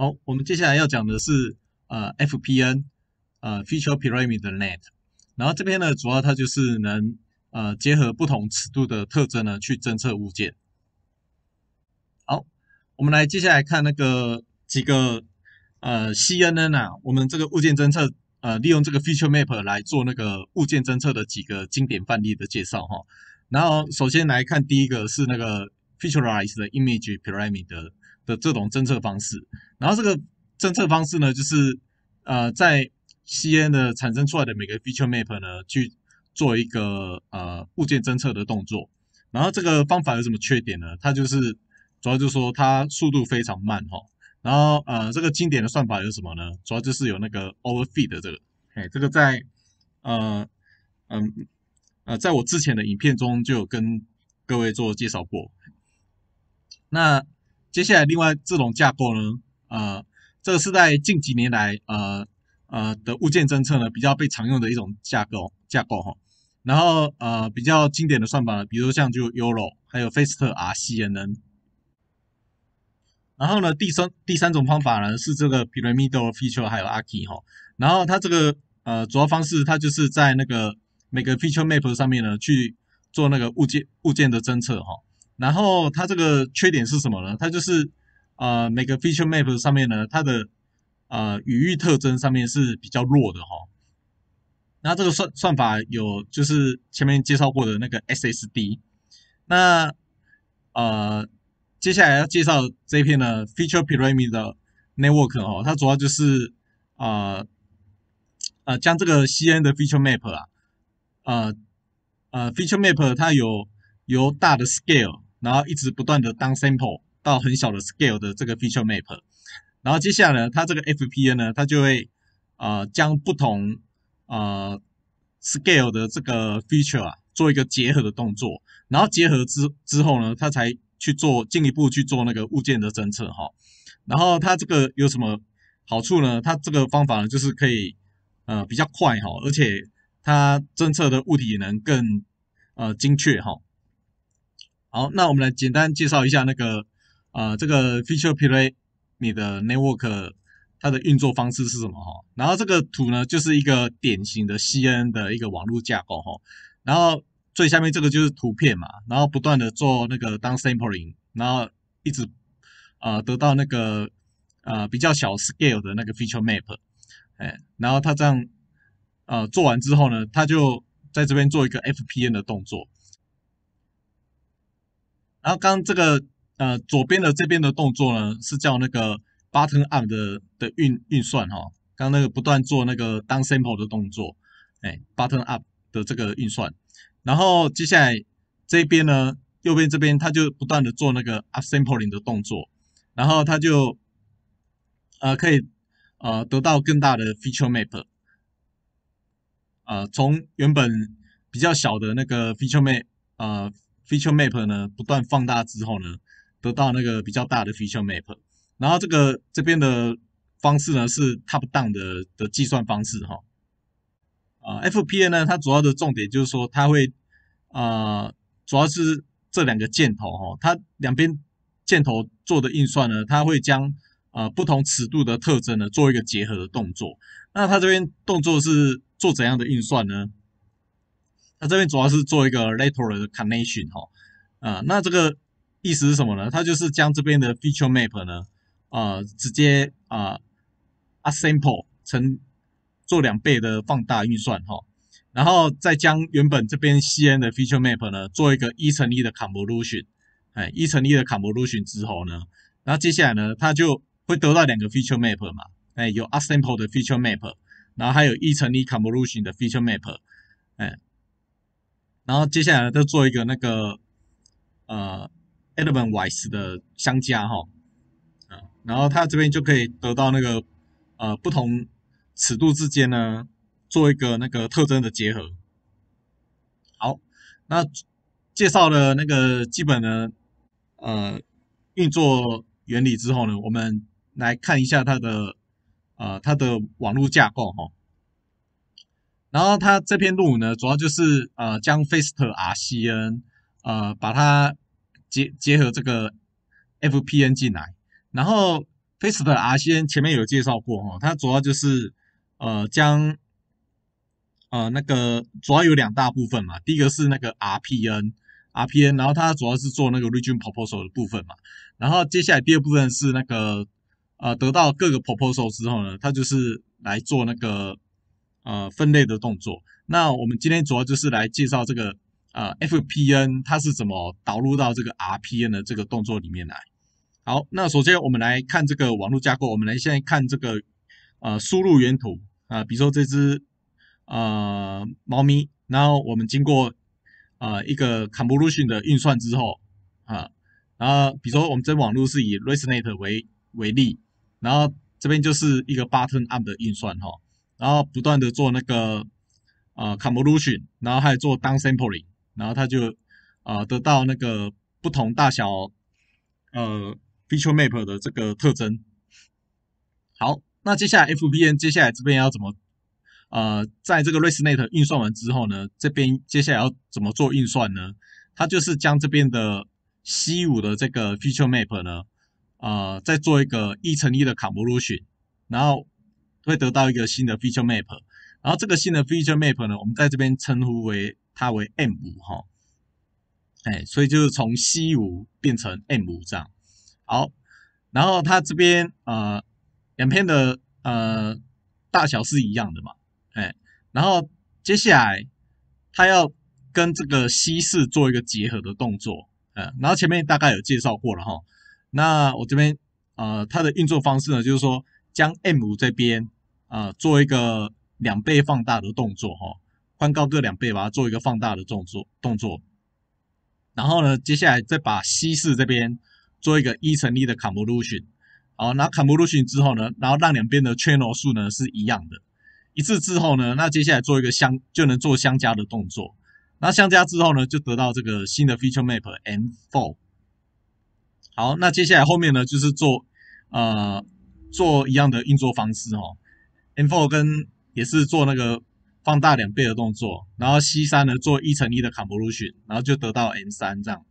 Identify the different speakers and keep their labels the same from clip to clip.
Speaker 1: 好，我们接下来要讲的是呃 FPN，呃 Feature Pyramid Net，然后这边呢主要它就是能呃结合不同尺度的特征呢去侦测物件。好，我们来接下来看那个几个呃 CNN 啊，我们这个物件侦测呃利用这个 Feature Map 来做那个物件侦测的几个经典范例的介绍哈。然后首先来看第一个是那个。featureized 的 image pyramid 的这种侦测方式，然后这个侦测方式呢，就是呃在 c n 的产生出来的每个 feature map 呢去做一个呃物件侦测的动作，然后这个方法有什么缺点呢？它就是主要就是说它速度非常慢哈，然后呃这个经典的算法有什么呢？主要就是有那个 overfit 的这个，哎，这个在呃嗯呃在我之前的影片中就有跟各位做介绍过。那接下来，另外这种架构呢，呃，这个是在近几年来，呃呃的物件侦测呢比较被常用的一种架构架构哈。然后呃比较经典的算法呢，比如像就 e u r o 还有 Faster R-CNN。然后呢，第三第三种方法呢是这个 Pyramid a l Feature 还有 r c i 哈。然后它这个呃主要方式，它就是在那个每个 Feature Map 上面呢去做那个物件物件的侦测哈。然后它这个缺点是什么呢？它就是啊，每个 feature map 上面呢，它的啊语义特征上面是比较弱的哈。那这个算算法有就是前面介绍过的那个 SSD。那呃，接下来要介绍这篇呢 feature pyramid 的 network 哦，它主要就是啊呃将这个 c n 的 feature map 啊，呃呃 feature map 它有由大的 scale。然后一直不断的当 sample 到很小的 scale 的这个 feature map，然后接下来呢，它这个 FPN 呢，它就会啊将不同啊 scale 的这个 feature 啊做一个结合的动作，然后结合之之后呢，它才去做进一步去做那个物件的侦测哈。然后它这个有什么好处呢？它这个方法呢，就是可以呃比较快哈，而且它侦测的物体能更呃精确哈。好，那我们来简单介绍一下那个，呃，这个 feature p l r a y 你的 network 它的运作方式是什么哈？然后这个图呢，就是一个典型的 c n 的一个网络架构哈。然后最下面这个就是图片嘛，然后不断的做那个当 sampling，然后一直呃得到那个呃比较小 scale 的那个 feature map，哎，然后它这样呃做完之后呢，它就在这边做一个 FPN 的动作。然后刚这个呃左边的这边的动作呢，是叫那个 button up 的的运运算哈。刚那个不断做那个 down sample 的动作，哎，button up 的这个运算。然后接下来这边呢，右边这边它就不断的做那个 up sampling 的动作，然后它就呃可以呃得到更大的 feature map。呃，从原本比较小的那个 feature map，呃。Feature map 呢，不断放大之后呢，得到那个比较大的 feature map。然后这个这边的方式呢，是 top down 的的计算方式哈。啊 f p a 呢，它主要的重点就是说，它会啊，主要是这两个箭头哈，它两边箭头做的运算呢，它会将啊不同尺度的特征呢，做一个结合的动作。那它这边动作是做怎样的运算呢？它这边主要是做一个 lateral 的 connection 哈，啊，那这个意思是什么呢？它就是将这边的 feature map 呢，啊，直接啊 a s s e m b l e 乘做两倍的放大运算哈，然后再将原本这边安的 feature map 呢，做一个一乘一的 convolution，哎，一乘一的 convolution 之后呢，然后接下来呢，它就会得到两个 feature map 嘛，哎，有 a s s e m b l e 的 feature map，然后还有一乘一 convolution 的 feature map，哎。然后接下来再做一个那个呃 elementwise 的相加哈，啊，然后它这边就可以得到那个呃不同尺度之间呢做一个那个特征的结合。好，那介绍了那个基本的呃运作原理之后呢，我们来看一下它的呃它的网络架构哈。然后它这篇论文呢，主要就是呃将 Faster R-CN 呃把它结结合这个 FPN 进来。然后 Faster R-CN 前面有介绍过哈，它主要就是呃将呃那个主要有两大部分嘛，第一个是那个 RPN RPN，然后它主要是做那个 region proposal 的部分嘛。然后接下来第二部分是那个呃得到各个 proposal 之后呢，它就是来做那个。呃，分类的动作。那我们今天主要就是来介绍这个呃 FPN，它是怎么导入到这个 RPN 的这个动作里面来。好，那首先我们来看这个网络架构。我们来现在看这个呃输入原图啊，比如说这只呃猫咪。然后我们经过呃一个 convolution 的运算之后啊，然后比如说我们这网络是以 resnet 为为例，然后这边就是一个 button up 的运算哈。然后不断的做那个呃 convolution，然后还做 downsampling，然后它就呃得到那个不同大小呃 feature map 的这个特征。好，那接下来 FBN 接下来这边要怎么呃在这个 resnet 运算完之后呢，这边接下来要怎么做运算呢？它就是将这边的 C 五的这个 feature map 呢，呃再做一个一乘一的 convolution，然后。会得到一个新的 feature map，然后这个新的 feature map 呢，我们在这边称呼为它为 M 五哈，哎，所以就是从 C 五变成 M 五这样。好，然后它这边呃，两片的呃大小是一样的嘛，哎，然后接下来它要跟这个 C 四做一个结合的动作，嗯，然后前面大概有介绍过了哈，那我这边呃它的运作方式呢，就是说将 M 五这边。呃，做一个两倍放大的动作哈，宽高各两倍，把它做一个放大的动作动作。然后呢，接下来再把西式这边做一个一乘一的 convolution，好，那 convolution 之后呢，然后让两边的 channel 数呢是一样的，一次之后呢，那接下来做一个相就能做相加的动作，那相加之后呢，就得到这个新的 feature map M four。好，那接下来后面呢就是做呃做一样的运作方式哈。M4 跟也是做那个放大两倍的动作，然后 C3 呢做一乘一的 c o n v o l u t i o n 然后就得到 M3 这样。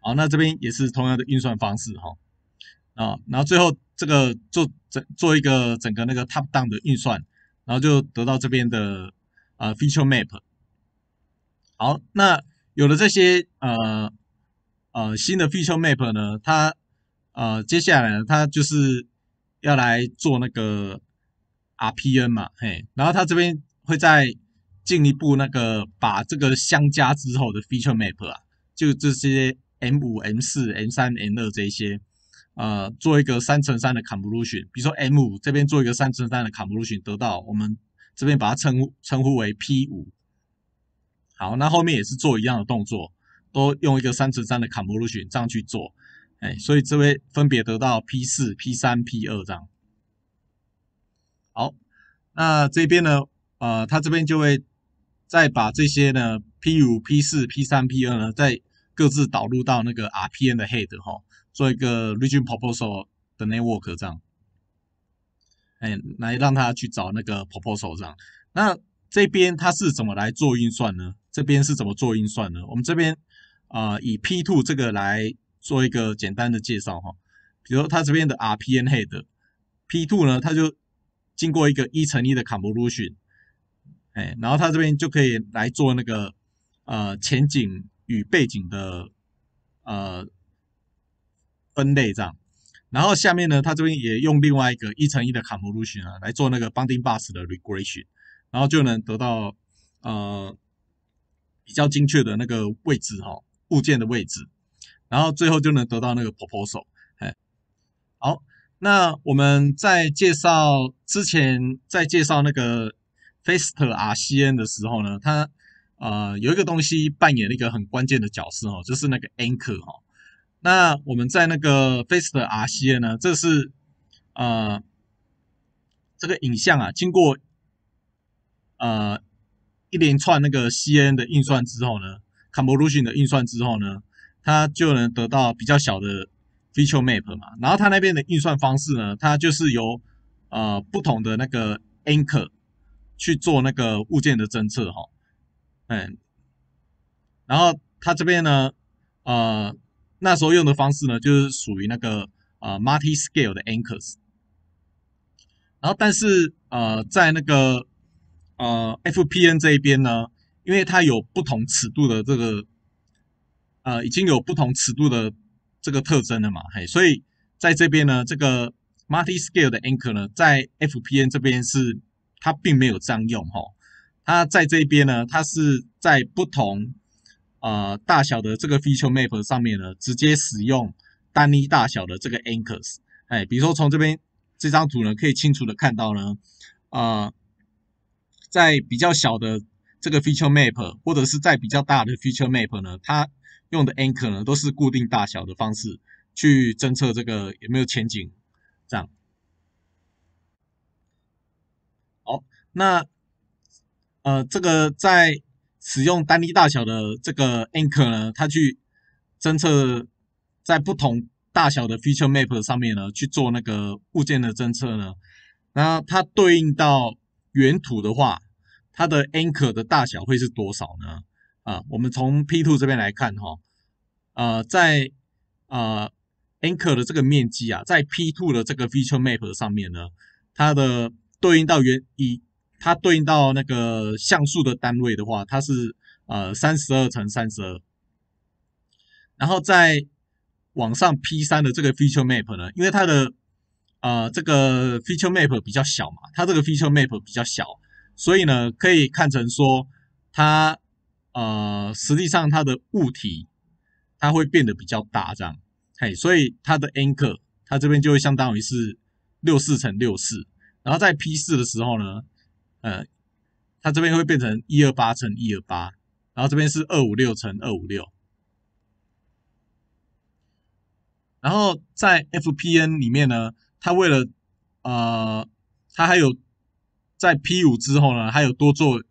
Speaker 1: 好，那这边也是同样的运算方式哈。啊，然后最后这个做整做一个整个那个 Top Down 的运算，然后就得到这边的呃 Feature Map。好，那有了这些呃呃新的 Feature Map 呢，它呃接下来它就是。要来做那个 RPN 嘛，嘿，然后他这边会再进一步那个把这个相加之后的 feature map 啊，就这些 M 五、M 四、M 三、M 二这一些，呃，做一个三乘三的 convolution，比如说 M 五这边做一个三乘三的 convolution 得到，我们这边把它称呼称呼为 P 五。好，那后面也是做一样的动作，都用一个三乘三的 convolution 这样去做。哎，所以这位分别得到 P 四、P 三、P 二这样。好，那这边呢，呃，他这边就会再把这些呢，P 五、P 四、P 三、P 二呢，再各自导入到那个 RPN 的 head 哈，做一个 region proposal 的 network 这样。哎，来让他去找那个 proposal 这样。那这边他是怎么来做运算呢？这边是怎么做运算呢？我们这边啊，以 P two 这个来。做一个简单的介绍哈，比如它这边的 RPN head，P2 呢，它就经过一个一乘一的 Camelution，哎，然后它这边就可以来做那个呃前景与背景的呃分类这样，然后下面呢，它这边也用另外一个一乘一的 Camelution 啊来做那个 Bounding Box 的 Regression，然后就能得到呃比较精确的那个位置哈，物件的位置。然后最后就能得到那个 proposal。哎，好，那我们在介绍之前，在介绍那个 Face r c n 的时候呢，它呃有一个东西扮演了一个很关键的角色哦，就是那个 anchor 哈。那我们在那个 Face r c n 呢，这是呃这个影像啊，经过呃一连串那个 c n 的运算之后呢，convolution 的运算之后呢。它就能得到比较小的 feature map 嘛，然后它那边的运算方式呢，它就是由呃不同的那个 anchor 去做那个物件的侦测哈，嗯，然后它这边呢，呃那时候用的方式呢，就是属于那个呃 multi-scale 的 anchors，然后但是呃在那个呃 FPN 这一边呢，因为它有不同尺度的这个呃，已经有不同尺度的这个特征了嘛？嘿，所以在这边呢，这个 multi-scale 的 anchor 呢，在 FPN 这边是它并没有这样用哈，它在这边呢，它是在不同呃大小的这个 feature map 上面呢，直接使用单一大小的这个 anchors。哎，比如说从这边这张图呢，可以清楚的看到呢，呃，在比较小的这个 feature map，或者是在比较大的 feature map 呢，它用的 anchor 呢，都是固定大小的方式去侦测这个有没有前景，这样。好，那呃，这个在使用单一大小的这个 anchor 呢，它去侦测在不同大小的 feature map 上面呢去做那个物件的侦测呢，然后它对应到原图的话，它的 anchor 的大小会是多少呢？啊，我们从 P two 这边来看哈，呃，在呃 anchor 的这个面积啊，在 P two 的这个 feature map 上面呢，它的对应到原以它对应到那个像素的单位的话，它是呃三十二乘三十二。然后在往上 P 三的这个 feature map 呢，因为它的呃这个 feature map 比较小嘛，它这个 feature map 比较小，所以呢可以看成说它。呃，实际上它的物体它会变得比较大，这样，嘿，所以它的 anchor 它这边就会相当于是六四乘六四，然后在 P 四的时候呢，呃，它这边会变成一二八乘一二八，然后这边是二五六乘二五六，然后在 FPN 里面呢，它为了呃，它还有在 P 五之后呢，还有多做。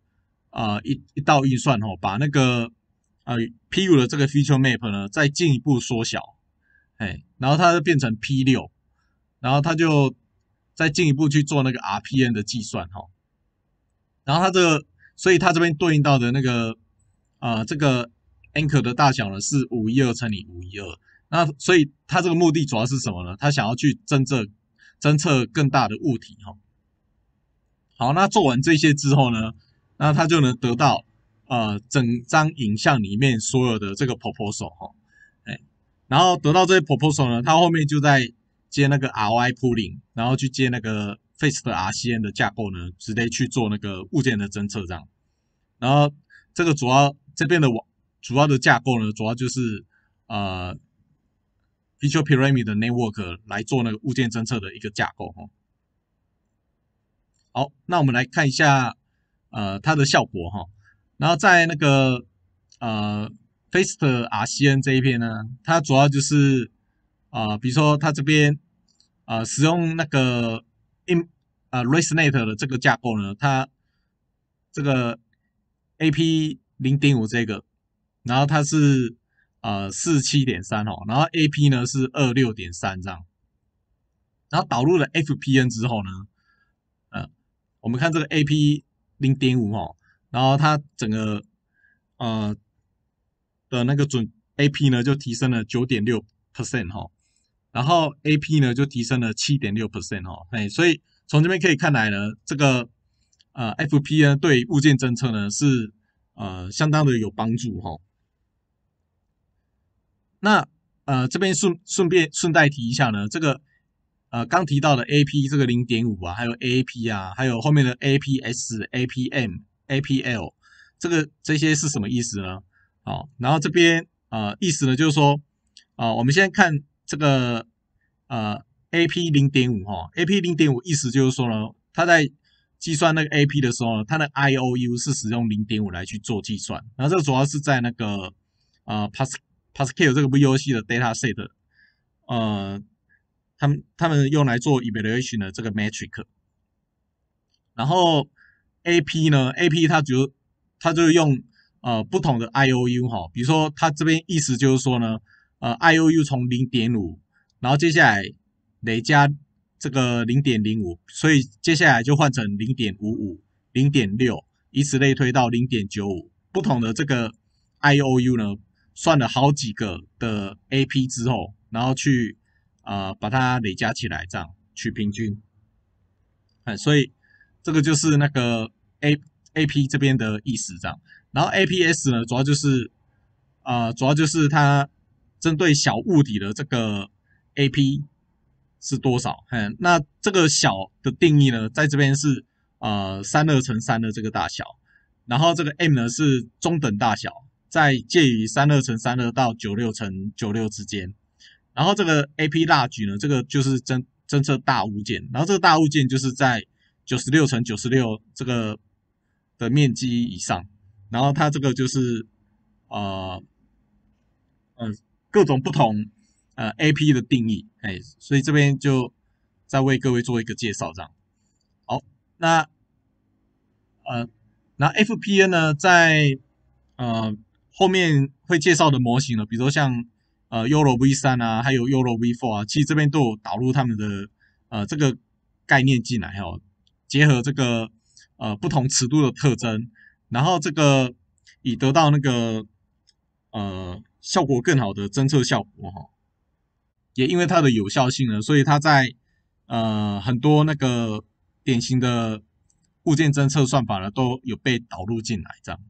Speaker 1: 啊一一道运算哦，把那个呃 P 五的这个 feature map 呢再进一步缩小，哎，然后它就变成 P 六，然后它就再进一步去做那个 RPN 的计算哈，然后它这所以它这边对应到的那个啊这个 anchor 的大小呢是五一二乘以五一二，那所以它这个目的主要是什么呢？它想要去侦测侦测更大的物体哈。好，那做完这些之后呢？那它就能得到，呃，整张影像里面所有的这个 proposal 哈，哎，然后得到这些 proposal 呢，它后面就在接那个 ROI pooling，然后去接那个 Face 的 R c n 的架构呢，直接去做那个物件的侦测这样。然后这个主要这边的网主要的架构呢，主要就是呃 feature pyramid 的 network 来做那个物件侦测的一个架构哈。好，那我们来看一下。呃，它的效果哈，然后在那个呃，FaceR-CN 这一篇呢，它主要就是啊，比如说它这边啊，使用那个 In 啊 ResNet 的这个架构呢，它这个 AP 零点五这个，然后它是啊四七点三哦，然后 AP 呢是二六点三这样，然后导入了 FPN 之后呢，呃，我们看这个 AP。零点五哈，然后它整个呃的那个准 AP 呢就提升了九点六 percent 哈，然后 AP 呢就提升了七点六 percent 哈，哎，所以从这边可以看来呢，这个呃 FP 呢对物件侦测呢是呃相当的有帮助哈。那呃这边顺顺便顺带提一下呢，这个。呃，刚提到的 A P 这个零点五啊，还有 A P 啊，还有后面的 A P S、A P M、A P L，这个这些是什么意思呢？好，然后这边呃意思呢，就是说啊，我们先看这个呃 A P 零点五哈，A P 零点五意思就是说呢，它在计算那个 A P 的时候，它的 I O U 是使用零点五来去做计算，然后这主要是在那个呃 Pascal 这个 V O C 的 data set 呃。他们他们用来做 evaluation 的这个 metric，然后 AP 呢，AP 它就它就用呃不同的 IOU 哈，比如说它这边意思就是说呢，呃 IOU 从零点五，然后接下来累加这个零点零五，所以接下来就换成零点五五、零点六，以此类推到零点九五。不同的这个 IOU 呢，算了好几个的 AP 之后，然后去。啊，把它累加起来，这样取平均。嗯，所以这个就是那个 A A P 这边的意思，这样。然后 A P S 呢，主要就是，呃，主要就是它针对小物体的这个 A P 是多少？嗯，那这个小的定义呢，在这边是呃三二乘三的这个大小，然后这个 m 呢是中等大小，在介于三二乘三二到九六乘九六之间。然后这个 AP Large 呢，这个就是侦侦测大物件，然后这个大物件就是在九十六乘九十六这个的面积以上，然后它这个就是呃呃各种不同呃 AP 的定义，哎，所以这边就再为各位做一个介绍这样。好，那呃那 FPN 呢，在呃后面会介绍的模型呢，比如说像。呃，YOLOv3 啊，还有 YOLOv4 啊，其实这边都有导入他们的呃这个概念进来哦，结合这个呃不同尺度的特征，然后这个以得到那个呃效果更好的侦测效果哈，也因为它的有效性呢，所以它在呃很多那个典型的物件侦测算法呢都有被导入进来这样。